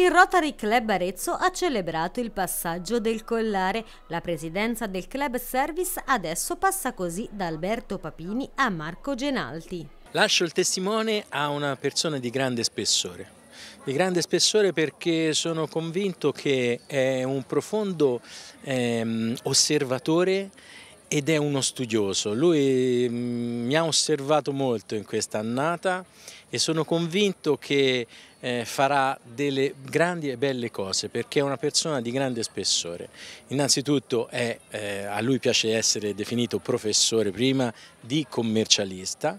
il Rotary Club Arezzo ha celebrato il passaggio del collare. La presidenza del Club Service adesso passa così da Alberto Papini a Marco Genalti. Lascio il testimone a una persona di grande spessore, di grande spessore perché sono convinto che è un profondo ehm, osservatore ed è uno studioso. Lui mm, mi ha osservato molto in questa annata e sono convinto che eh, farà delle grandi e belle cose perché è una persona di grande spessore. Innanzitutto è, eh, a lui piace essere definito professore prima di commercialista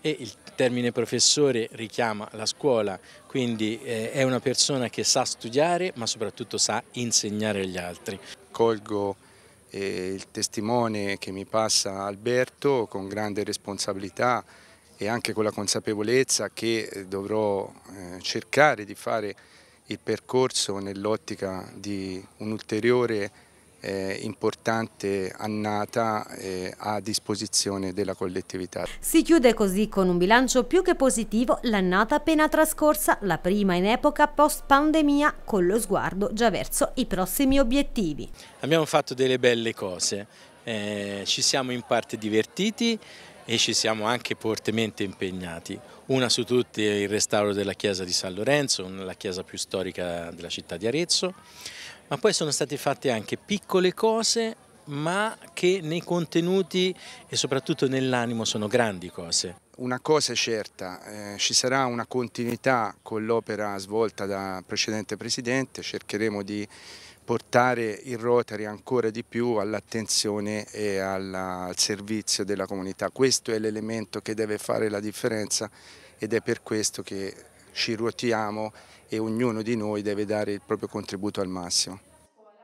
e il termine professore richiama la scuola, quindi eh, è una persona che sa studiare ma soprattutto sa insegnare agli altri. Colgo eh, il testimone che mi passa Alberto con grande responsabilità e anche con la consapevolezza che eh, dovrò eh, cercare di fare il percorso nell'ottica di un'ulteriore eh, importante annata eh, a disposizione della collettività. Si chiude così con un bilancio più che positivo l'annata appena trascorsa, la prima in epoca post pandemia, con lo sguardo già verso i prossimi obiettivi. Abbiamo fatto delle belle cose, eh, ci siamo in parte divertiti, e ci siamo anche fortemente impegnati. Una su tutte è il restauro della chiesa di San Lorenzo, la chiesa più storica della città di Arezzo, ma poi sono state fatte anche piccole cose ma che nei contenuti e soprattutto nell'animo sono grandi cose. Una cosa è certa, eh, ci sarà una continuità con l'opera svolta dal precedente presidente, cercheremo di portare il Rotary ancora di più all'attenzione e alla, al servizio della comunità. Questo è l'elemento che deve fare la differenza ed è per questo che ci ruotiamo e ognuno di noi deve dare il proprio contributo al massimo.